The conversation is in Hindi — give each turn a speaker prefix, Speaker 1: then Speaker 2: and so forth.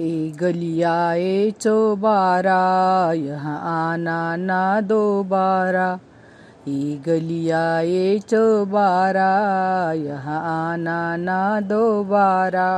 Speaker 1: ए गलियाए ए चौबारा यहाँ आना ना दोबारा ई गलिया चौबारा यहाँ आना ना दोबारा